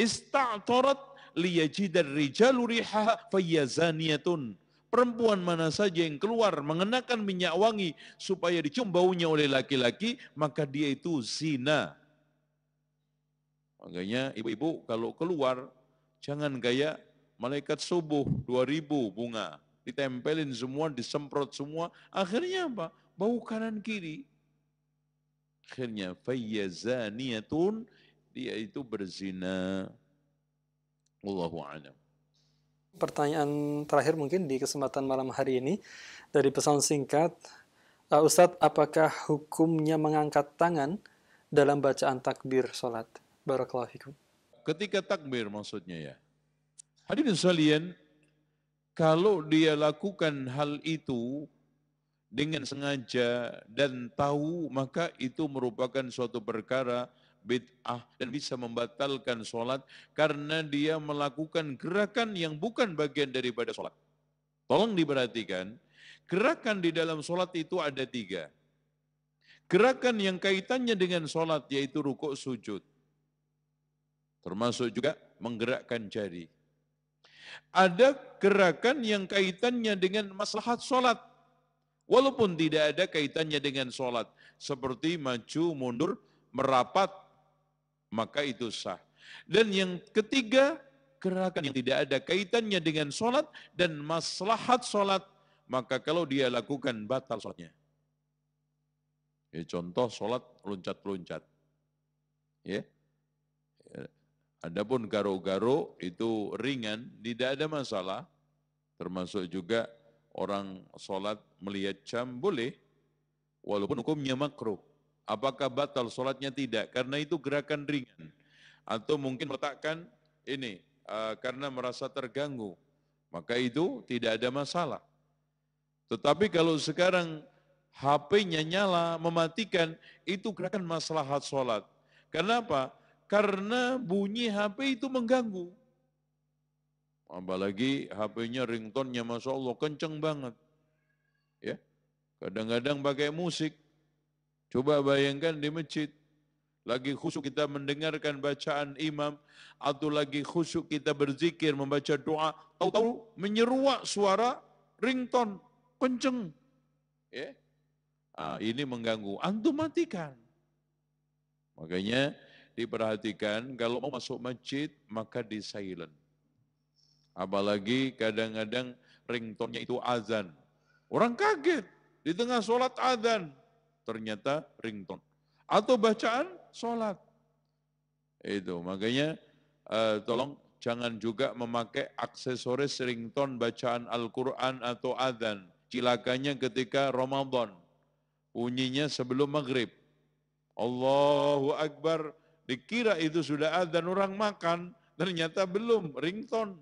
A: ista'tarat liyajidar rijalu rihaha fayazaniyatun perempuan mana saja yang keluar mengenakan minyak wangi supaya dicium baunya oleh laki-laki maka dia itu zina Makanya ibu-ibu kalau keluar jangan gaya malaikat subuh 2000 bunga ditempelin semua, disemprot semua. Akhirnya apa? Bau kanan kiri. Akhirnya fayyazaniyatun dia itu berzina. Wallahu a'lam. Pertanyaan terakhir mungkin
B: di kesempatan malam hari ini dari pesan singkat eh, Ustadz, apakah hukumnya mengangkat tangan dalam bacaan takbir sholat? Barakalafikum.
A: Ketika takbir maksudnya ya. Hadirin sekalian, kalau dia lakukan hal itu dengan sengaja dan tahu maka itu merupakan suatu perkara bid'ah dan bisa membatalkan sholat karena dia melakukan gerakan yang bukan bagian daripada sholat. Tolong diperhatikan, gerakan di dalam sholat itu ada tiga. Gerakan yang kaitannya dengan sholat yaitu rukuk sujud. Termasuk juga menggerakkan jari. Ada gerakan yang kaitannya dengan maslahat sholat. Walaupun tidak ada kaitannya dengan sholat. Seperti maju, mundur, merapat, maka itu sah. Dan yang ketiga, gerakan yang tidak ada kaitannya dengan sholat dan maslahat sholat, maka kalau dia lakukan batal sholatnya. Ya, contoh sholat loncat-loncat. Ya, Adapun garo-garo itu ringan, tidak ada masalah. Termasuk juga orang sholat melihat jam boleh, walaupun hukumnya makruh. Apakah batal sholatnya tidak? Karena itu gerakan ringan. Atau mungkin meletakkan ini uh, karena merasa terganggu. Maka itu tidak ada masalah. Tetapi kalau sekarang HP-nya nyala, mematikan, itu gerakan maslahat sholat. Kenapa? Karena bunyi HP itu mengganggu. Apalagi HP-nya ringtone-nya Masya Allah kenceng banget. Ya, Kadang-kadang pakai musik. Coba bayangkan di masjid. Lagi khusyuk kita mendengarkan bacaan imam atau lagi khusyuk kita berzikir membaca doa, tahu-tahu menyeruak suara ringtone. kenceng. Ya. Nah, ini mengganggu. Antum matikan. Makanya diperhatikan kalau mau masuk masjid maka di silent. Apalagi kadang-kadang ringtonnya itu azan. Orang kaget di tengah sholat azan ternyata rington atau bacaan sholat itu makanya uh, tolong jangan juga memakai aksesoris rington bacaan Al-Quran atau azan Cilakanya ketika Ramadan, bunyinya sebelum maghrib. Allahu Akbar, Dikira itu sudah ada orang makan, ternyata belum, ringtone.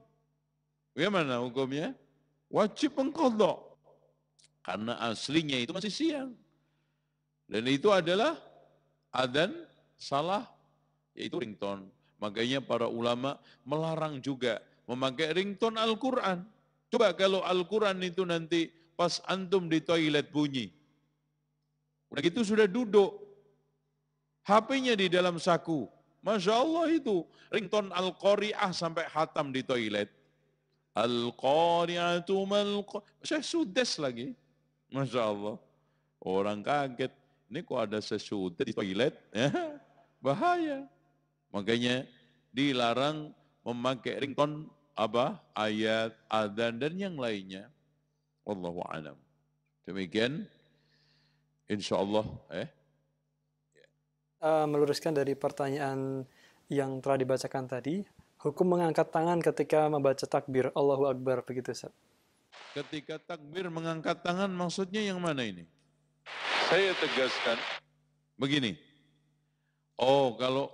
A: Bagaimana hukumnya? Wajib mengkodok. Karena aslinya itu masih siang. Dan itu adalah adan salah, yaitu ringtone. Makanya para ulama melarang juga memakai ringtone Al-Quran. Coba kalau Al-Quran itu nanti pas antum di toilet bunyi. Udah gitu sudah duduk, HP-nya di dalam saku. Masya Allah itu. Rington Al-Qari'ah sampai hatam di toilet. Al-Qari'atu mal Saya sudes lagi. Masya Allah. Orang kaget. Ini kok ada sesudah di toilet? Ya, bahaya. Makanya dilarang memakai rington apa ayat adzan dan yang lainnya. Wallahu alam. Demikian insyaallah eh
B: uh, meluruskan dari pertanyaan yang telah dibacakan tadi, hukum mengangkat tangan ketika membaca takbir Allahu Akbar begitu Ustaz.
A: Ketika takbir mengangkat tangan maksudnya yang mana ini? Saya tegaskan begini. Oh, kalau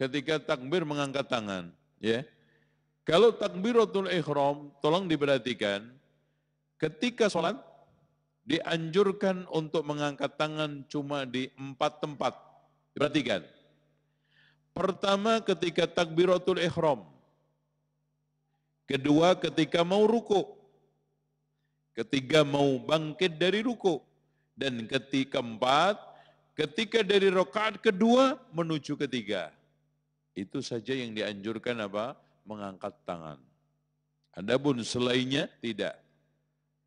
A: ketika takbir mengangkat tangan, ya. Kalau takbiratul ihram, tolong diperhatikan ketika sholat dianjurkan untuk mengangkat tangan cuma di empat tempat Perhatikan. Pertama ketika takbiratul ihram. Kedua ketika mau ruku. Ketiga mau bangkit dari ruku. Dan ketika empat, ketika dari rokaat kedua menuju ketiga. Itu saja yang dianjurkan apa? Mengangkat tangan. Adapun selainnya tidak.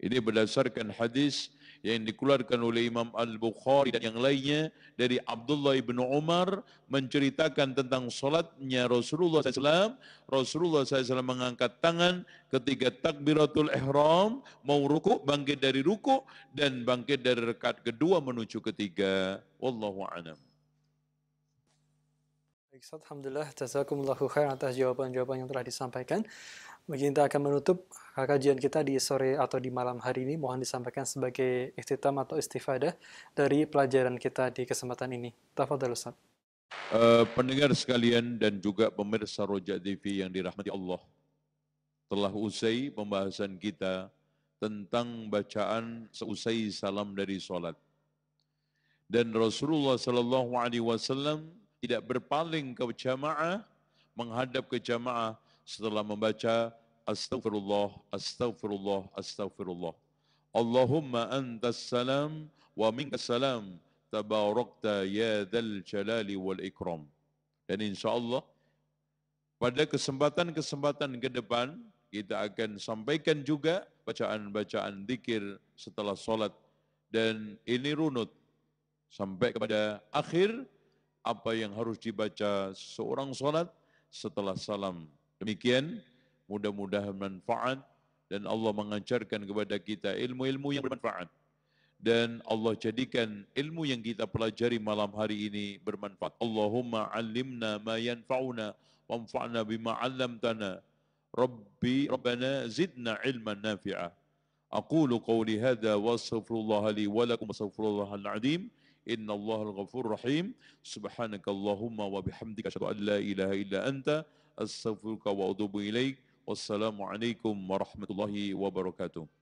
A: Ini berdasarkan hadis yang dikeluarkan oleh Imam Al-Bukhari dan yang lainnya dari Abdullah bin Umar menceritakan tentang sholatnya Rasulullah SAW. Rasulullah SAW mengangkat tangan ketika takbiratul ihram, mau rukuk, bangkit dari rukuk, dan bangkit dari rekat kedua menuju ketiga. Wallahu a'lam.
B: Baik, Alhamdulillah, Jazakumullah khair atas jawaban-jawaban yang telah disampaikan. Mungkin kita akan menutup kajian kita di sore atau di malam hari ini. Mohon disampaikan sebagai istitam atau istifadah dari pelajaran kita di kesempatan ini. Tafadhal Ustaz.
A: Uh, pendengar sekalian dan juga pemirsa Rojak TV yang dirahmati Allah, telah usai pembahasan kita tentang bacaan seusai salam dari sholat. Dan Rasulullah Sallallahu Alaihi Wasallam tidak berpaling ke jamaah menghadap ke jamaah setelah membaca astagfirullah astagfirullah astagfirullah Allahumma antas salam wa minkas salam tabarakta ya dzal jalali wal ikram dan insyaallah pada kesempatan-kesempatan ke depan kita akan sampaikan juga bacaan-bacaan zikir setelah salat dan ini runut sampai kepada akhir apa yang harus dibaca seorang salat setelah salam. Demikian mudah-mudahan manfaat dan Allah mengajarkan kepada kita ilmu-ilmu yang bermanfaat. Dan Allah jadikan ilmu yang kita pelajari malam hari ini bermanfaat. Allahumma alimna ma yanfa'una wa anfa'na bima alamtana. Rabbi Rabbana zidna ilman nafi'ah. أقول قولي هذا واستغفر الله لي ولكم واستغفر الله العظيم إن الله الغفور الرحيم سبحانك اللهم وبحمدك أشهد أن لا إله إلا أنت أستغفرك وأتوب إليك والسلام عليكم ورحمة الله وبركاته